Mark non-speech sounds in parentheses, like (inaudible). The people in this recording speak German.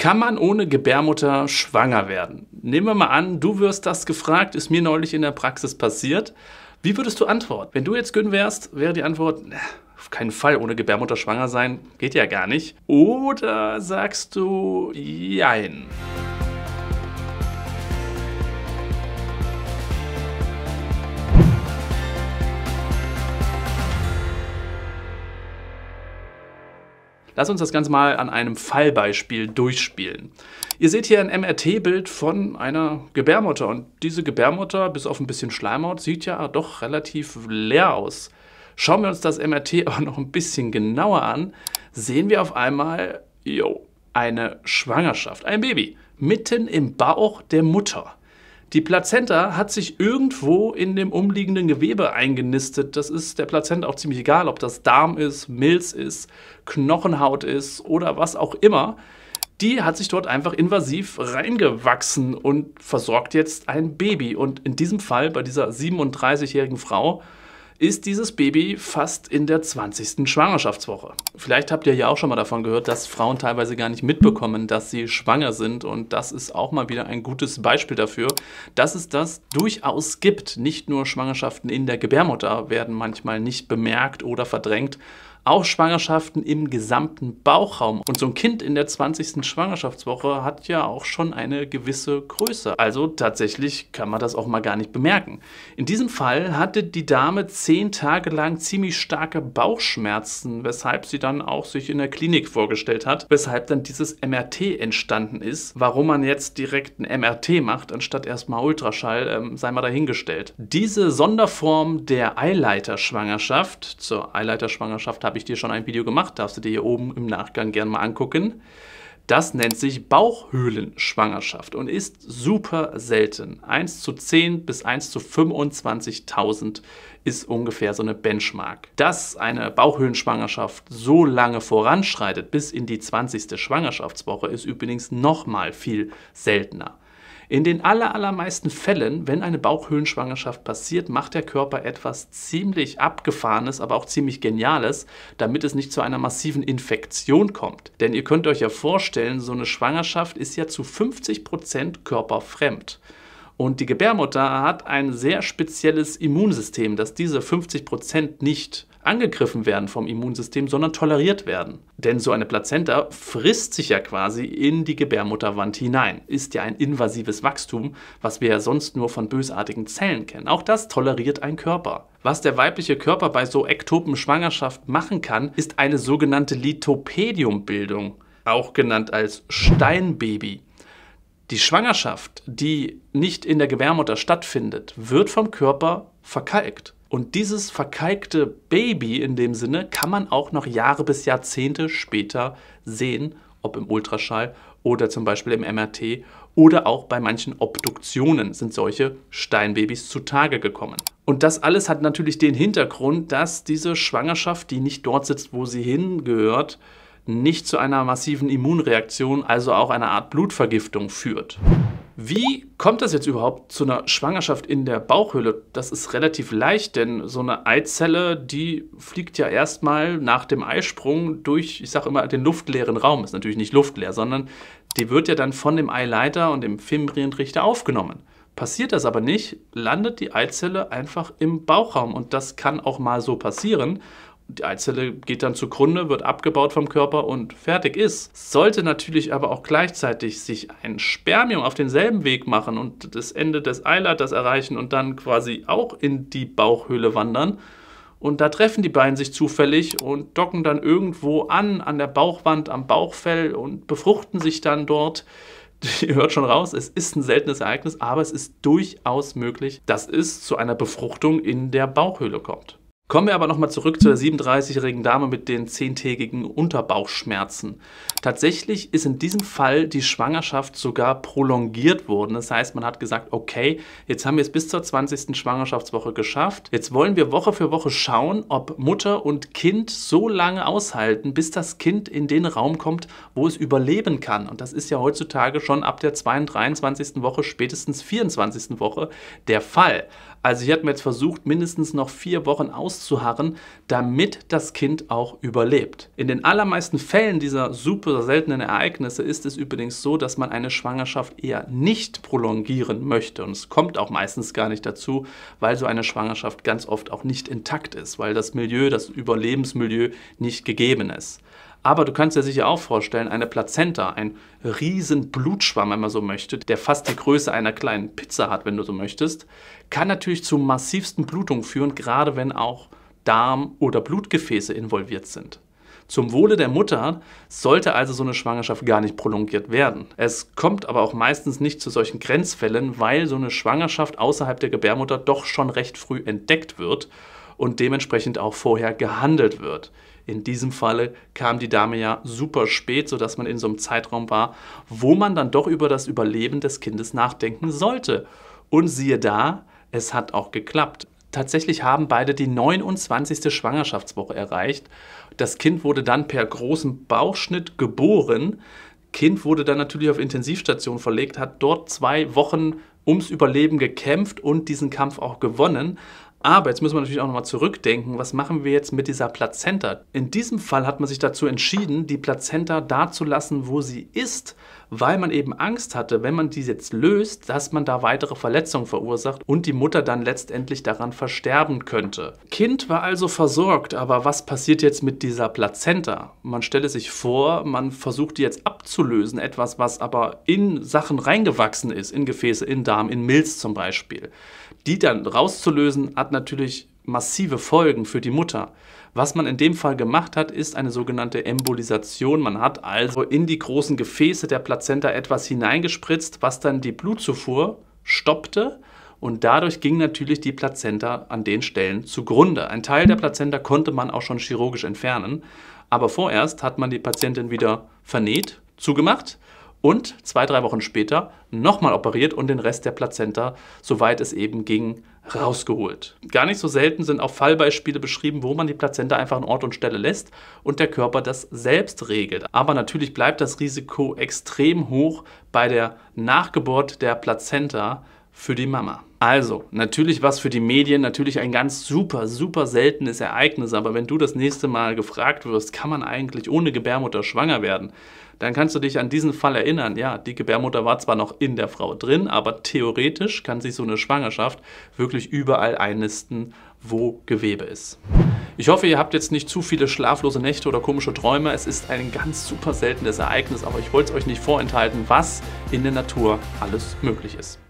Kann man ohne Gebärmutter schwanger werden? Nehmen wir mal an, du wirst das gefragt, ist mir neulich in der Praxis passiert. Wie würdest du antworten? Wenn du jetzt Gün wärst, wäre die Antwort, na, auf keinen Fall ohne Gebärmutter schwanger sein, geht ja gar nicht. Oder sagst du, jein. Lass uns das Ganze mal an einem Fallbeispiel durchspielen. Ihr seht hier ein MRT-Bild von einer Gebärmutter und diese Gebärmutter, bis auf ein bisschen Schleimhaut, sieht ja doch relativ leer aus. Schauen wir uns das MRT (laughs) aber noch ein bisschen genauer an, sehen wir auf einmal, jo, eine Schwangerschaft, ein Baby, mitten im Bauch der Mutter. Die Plazenta hat sich irgendwo in dem umliegenden Gewebe eingenistet. Das ist der Plazenta auch ziemlich egal, ob das Darm ist, Milz ist, Knochenhaut ist oder was auch immer. Die hat sich dort einfach invasiv reingewachsen und versorgt jetzt ein Baby. Und in diesem Fall, bei dieser 37-jährigen Frau, ist dieses Baby fast in der 20. Schwangerschaftswoche. Vielleicht habt ihr ja auch schon mal davon gehört, dass Frauen teilweise gar nicht mitbekommen, dass sie schwanger sind. Und das ist auch mal wieder ein gutes Beispiel dafür, dass es das durchaus gibt. Nicht nur Schwangerschaften in der Gebärmutter werden manchmal nicht bemerkt oder verdrängt, auch Schwangerschaften im gesamten Bauchraum. Und so ein Kind in der 20. Schwangerschaftswoche hat ja auch schon eine gewisse Größe. Also tatsächlich kann man das auch mal gar nicht bemerken. In diesem Fall hatte die Dame zehn Tage lang ziemlich starke Bauchschmerzen, weshalb sie dann auch sich in der Klinik vorgestellt hat, weshalb dann dieses MRT entstanden ist. Warum man jetzt direkt ein MRT macht, anstatt erstmal Ultraschall, ähm, sei mal dahingestellt. Diese Sonderform der Eileiterschwangerschaft, zur Eileiterschwangerschaft habe ich dir schon ein Video gemacht, darfst du dir hier oben im Nachgang gerne mal angucken. Das nennt sich Bauchhöhlenschwangerschaft und ist super selten. 1 zu 10 bis 1 zu 25.000 ist ungefähr so eine Benchmark. Dass eine Bauchhöhlenschwangerschaft so lange voranschreitet bis in die 20. Schwangerschaftswoche ist übrigens nochmal viel seltener. In den allermeisten Fällen, wenn eine Bauchhöhlenschwangerschaft passiert, macht der Körper etwas ziemlich Abgefahrenes, aber auch ziemlich Geniales, damit es nicht zu einer massiven Infektion kommt. Denn ihr könnt euch ja vorstellen, so eine Schwangerschaft ist ja zu 50% Prozent körperfremd. Und die Gebärmutter hat ein sehr spezielles Immunsystem, das diese 50% Prozent nicht angegriffen werden vom Immunsystem, sondern toleriert werden. Denn so eine Plazenta frisst sich ja quasi in die Gebärmutterwand hinein. Ist ja ein invasives Wachstum, was wir ja sonst nur von bösartigen Zellen kennen. Auch das toleriert ein Körper. Was der weibliche Körper bei so ektopen Schwangerschaft machen kann, ist eine sogenannte Lithopediumbildung, auch genannt als Steinbaby. Die Schwangerschaft, die nicht in der Gebärmutter stattfindet, wird vom Körper verkalkt. Und dieses verkalkte Baby in dem Sinne kann man auch noch Jahre bis Jahrzehnte später sehen, ob im Ultraschall oder zum Beispiel im MRT oder auch bei manchen Obduktionen sind solche Steinbabys zutage gekommen. Und das alles hat natürlich den Hintergrund, dass diese Schwangerschaft, die nicht dort sitzt, wo sie hingehört, nicht zu einer massiven Immunreaktion, also auch einer Art Blutvergiftung führt. Wie kommt das jetzt überhaupt zu einer Schwangerschaft in der Bauchhöhle? Das ist relativ leicht, denn so eine Eizelle, die fliegt ja erstmal nach dem Eisprung durch, ich sage immer, den luftleeren Raum. Ist natürlich nicht luftleer, sondern die wird ja dann von dem Eileiter und dem Fimbrientrichter aufgenommen. Passiert das aber nicht, landet die Eizelle einfach im Bauchraum und das kann auch mal so passieren. Die Eizelle geht dann zugrunde, wird abgebaut vom Körper und fertig ist. Sollte natürlich aber auch gleichzeitig sich ein Spermium auf denselben Weg machen und das Ende des Eileiters erreichen und dann quasi auch in die Bauchhöhle wandern. Und da treffen die beiden sich zufällig und docken dann irgendwo an, an der Bauchwand, am Bauchfell und befruchten sich dann dort. (laughs) Ihr hört schon raus, es ist ein seltenes Ereignis, aber es ist durchaus möglich, dass es zu einer Befruchtung in der Bauchhöhle kommt. Kommen wir aber nochmal zurück zur 37-jährigen Dame mit den zehntägigen Unterbauchschmerzen. Tatsächlich ist in diesem Fall die Schwangerschaft sogar prolongiert worden. Das heißt, man hat gesagt, okay, jetzt haben wir es bis zur 20. Schwangerschaftswoche geschafft. Jetzt wollen wir Woche für Woche schauen, ob Mutter und Kind so lange aushalten, bis das Kind in den Raum kommt, wo es überleben kann. Und das ist ja heutzutage schon ab der 22. Woche, spätestens 24. Woche der Fall. Also hier hat man jetzt versucht, mindestens noch vier Wochen auszuharren, damit das Kind auch überlebt. In den allermeisten Fällen dieser super seltenen Ereignisse ist es übrigens so, dass man eine Schwangerschaft eher nicht prolongieren möchte. Und es kommt auch meistens gar nicht dazu, weil so eine Schwangerschaft ganz oft auch nicht intakt ist, weil das Milieu, das Überlebensmilieu nicht gegeben ist. Aber du kannst dir sicher auch vorstellen, eine Plazenta, ein riesen Blutschwamm, wenn man so möchte, der fast die Größe einer kleinen Pizza hat, wenn du so möchtest, kann natürlich zu massivsten Blutungen führen, gerade wenn auch Darm oder Blutgefäße involviert sind. Zum Wohle der Mutter sollte also so eine Schwangerschaft gar nicht prolongiert werden. Es kommt aber auch meistens nicht zu solchen Grenzfällen, weil so eine Schwangerschaft außerhalb der Gebärmutter doch schon recht früh entdeckt wird und dementsprechend auch vorher gehandelt wird. In diesem Falle kam die Dame ja super spät, sodass man in so einem Zeitraum war, wo man dann doch über das Überleben des Kindes nachdenken sollte. Und siehe da, es hat auch geklappt. Tatsächlich haben beide die 29. Schwangerschaftswoche erreicht. Das Kind wurde dann per großem Bauchschnitt geboren. Kind wurde dann natürlich auf Intensivstation verlegt, hat dort zwei Wochen ums Überleben gekämpft und diesen Kampf auch gewonnen. Aber jetzt müssen wir natürlich auch nochmal zurückdenken, was machen wir jetzt mit dieser Plazenta? In diesem Fall hat man sich dazu entschieden, die Plazenta da zu lassen, wo sie ist, weil man eben Angst hatte, wenn man die jetzt löst, dass man da weitere Verletzungen verursacht und die Mutter dann letztendlich daran versterben könnte. Kind war also versorgt, aber was passiert jetzt mit dieser Plazenta? Man stelle sich vor, man versucht die jetzt abzulösen, etwas, was aber in Sachen reingewachsen ist, in Gefäße, in Darm Darm, in Milz zum Beispiel. Die dann rauszulösen, hat natürlich massive Folgen für die Mutter. Was man in dem Fall gemacht hat, ist eine sogenannte Embolisation. Man hat also in die großen Gefäße der Plazenta etwas hineingespritzt, was dann die Blutzufuhr stoppte und dadurch ging natürlich die Plazenta an den Stellen zugrunde. Ein Teil der Plazenta konnte man auch schon chirurgisch entfernen, aber vorerst hat man die Patientin wieder vernäht, zugemacht und zwei, drei Wochen später nochmal operiert und den Rest der Plazenta, soweit es eben ging, rausgeholt. Gar nicht so selten sind auch Fallbeispiele beschrieben, wo man die Plazenta einfach an Ort und Stelle lässt und der Körper das selbst regelt. Aber natürlich bleibt das Risiko extrem hoch bei der Nachgeburt der Plazenta, für die Mama. Also, natürlich was für die Medien, natürlich ein ganz super, super seltenes Ereignis, aber wenn du das nächste Mal gefragt wirst, kann man eigentlich ohne Gebärmutter schwanger werden, dann kannst du dich an diesen Fall erinnern. Ja, die Gebärmutter war zwar noch in der Frau drin, aber theoretisch kann sich so eine Schwangerschaft wirklich überall einnisten, wo Gewebe ist. Ich hoffe, ihr habt jetzt nicht zu viele schlaflose Nächte oder komische Träume. Es ist ein ganz super seltenes Ereignis, aber ich wollte es euch nicht vorenthalten, was in der Natur alles möglich ist.